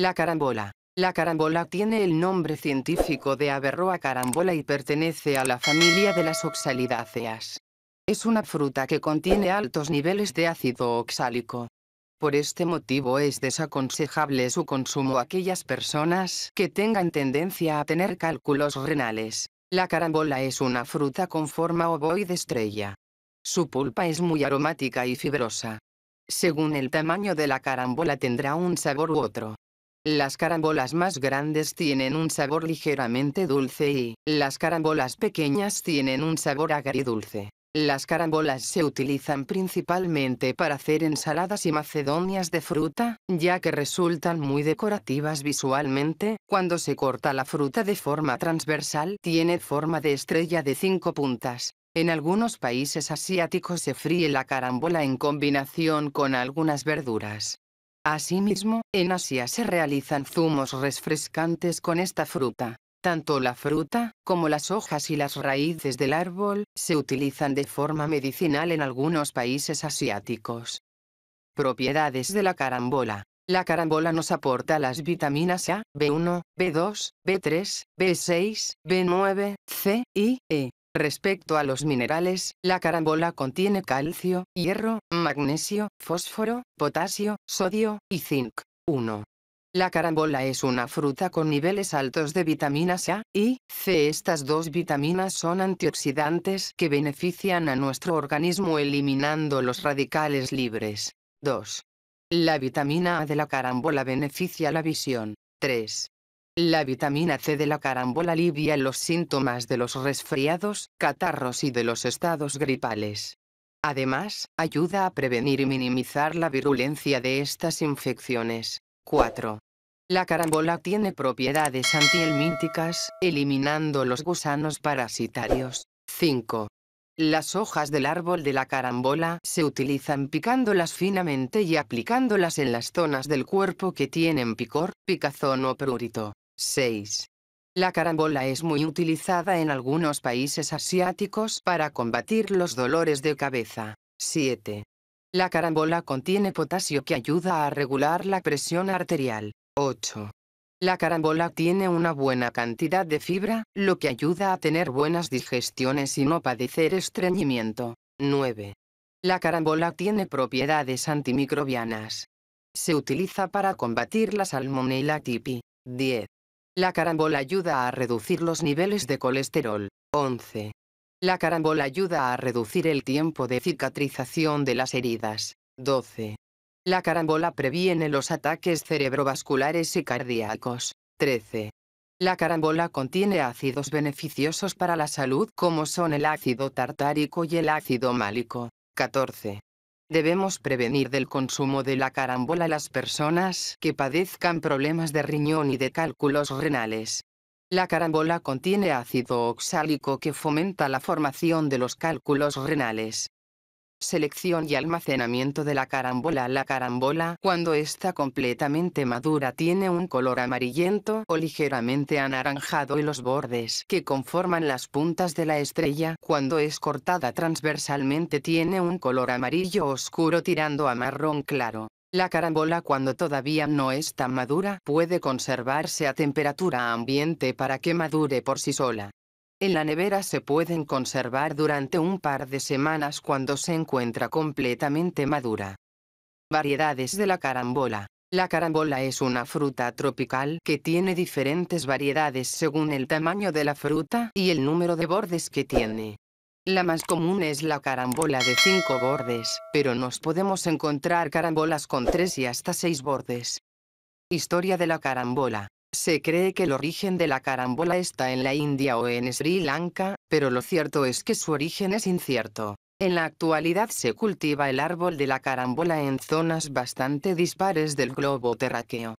La carambola. La carambola tiene el nombre científico de Averroa carambola y pertenece a la familia de las oxalidáceas. Es una fruta que contiene altos niveles de ácido oxálico. Por este motivo es desaconsejable su consumo a aquellas personas que tengan tendencia a tener cálculos renales. La carambola es una fruta con forma ovoide estrella. Su pulpa es muy aromática y fibrosa. Según el tamaño de la carambola tendrá un sabor u otro. Las carambolas más grandes tienen un sabor ligeramente dulce y, las carambolas pequeñas tienen un sabor agridulce. Las carambolas se utilizan principalmente para hacer ensaladas y macedonias de fruta, ya que resultan muy decorativas visualmente, cuando se corta la fruta de forma transversal tiene forma de estrella de cinco puntas. En algunos países asiáticos se fríe la carambola en combinación con algunas verduras. Asimismo, en Asia se realizan zumos refrescantes con esta fruta. Tanto la fruta, como las hojas y las raíces del árbol, se utilizan de forma medicinal en algunos países asiáticos. Propiedades de la carambola. La carambola nos aporta las vitaminas A, B1, B2, B3, B6, B9, C y E. Respecto a los minerales, la carambola contiene calcio, hierro, magnesio, fósforo, potasio, sodio, y zinc. 1. La carambola es una fruta con niveles altos de vitaminas A y C. Estas dos vitaminas son antioxidantes que benefician a nuestro organismo eliminando los radicales libres. 2. La vitamina A de la carambola beneficia la visión. 3. La vitamina C de la carambola alivia los síntomas de los resfriados, catarros y de los estados gripales. Además, ayuda a prevenir y minimizar la virulencia de estas infecciones. 4. La carambola tiene propiedades antihelmínticas, eliminando los gusanos parasitarios. 5. Las hojas del árbol de la carambola se utilizan picándolas finamente y aplicándolas en las zonas del cuerpo que tienen picor, picazón o prurito. 6. La carambola es muy utilizada en algunos países asiáticos para combatir los dolores de cabeza. 7. La carambola contiene potasio que ayuda a regular la presión arterial. 8. La carambola tiene una buena cantidad de fibra, lo que ayuda a tener buenas digestiones y no padecer estreñimiento. 9. La carambola tiene propiedades antimicrobianas. Se utiliza para combatir la salmonella tipi. 10. La carambola ayuda a reducir los niveles de colesterol. 11. La carambola ayuda a reducir el tiempo de cicatrización de las heridas. 12. La carambola previene los ataques cerebrovasculares y cardíacos. 13. La carambola contiene ácidos beneficiosos para la salud como son el ácido tartárico y el ácido málico. 14. Debemos prevenir del consumo de la carambola a las personas que padezcan problemas de riñón y de cálculos renales. La carambola contiene ácido oxálico que fomenta la formación de los cálculos renales selección y almacenamiento de la carambola. La carambola, cuando está completamente madura, tiene un color amarillento o ligeramente anaranjado y los bordes que conforman las puntas de la estrella, cuando es cortada transversalmente, tiene un color amarillo oscuro tirando a marrón claro. La carambola cuando todavía no está madura puede conservarse a temperatura ambiente para que madure por sí sola. En la nevera se pueden conservar durante un par de semanas cuando se encuentra completamente madura. Variedades de la carambola. La carambola es una fruta tropical que tiene diferentes variedades según el tamaño de la fruta y el número de bordes que tiene. La más común es la carambola de 5 bordes, pero nos podemos encontrar carambolas con 3 y hasta 6 bordes. Historia de la carambola. Se cree que el origen de la carambola está en la India o en Sri Lanka, pero lo cierto es que su origen es incierto. En la actualidad se cultiva el árbol de la carambola en zonas bastante dispares del globo terráqueo.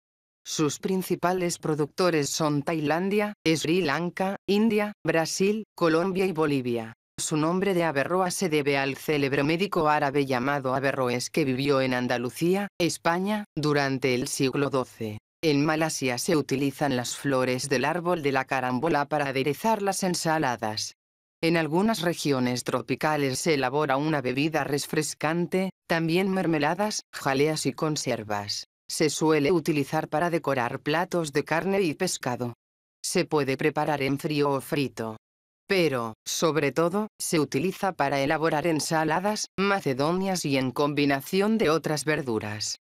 Sus principales productores son Tailandia, Sri Lanka, India, Brasil, Colombia y Bolivia. Su nombre de Averroa se debe al célebre médico árabe llamado Averroes que vivió en Andalucía, España, durante el siglo XII. En Malasia se utilizan las flores del árbol de la carambola para aderezar las ensaladas. En algunas regiones tropicales se elabora una bebida refrescante, también mermeladas, jaleas y conservas. Se suele utilizar para decorar platos de carne y pescado. Se puede preparar en frío o frito. Pero, sobre todo, se utiliza para elaborar ensaladas, macedonias y en combinación de otras verduras.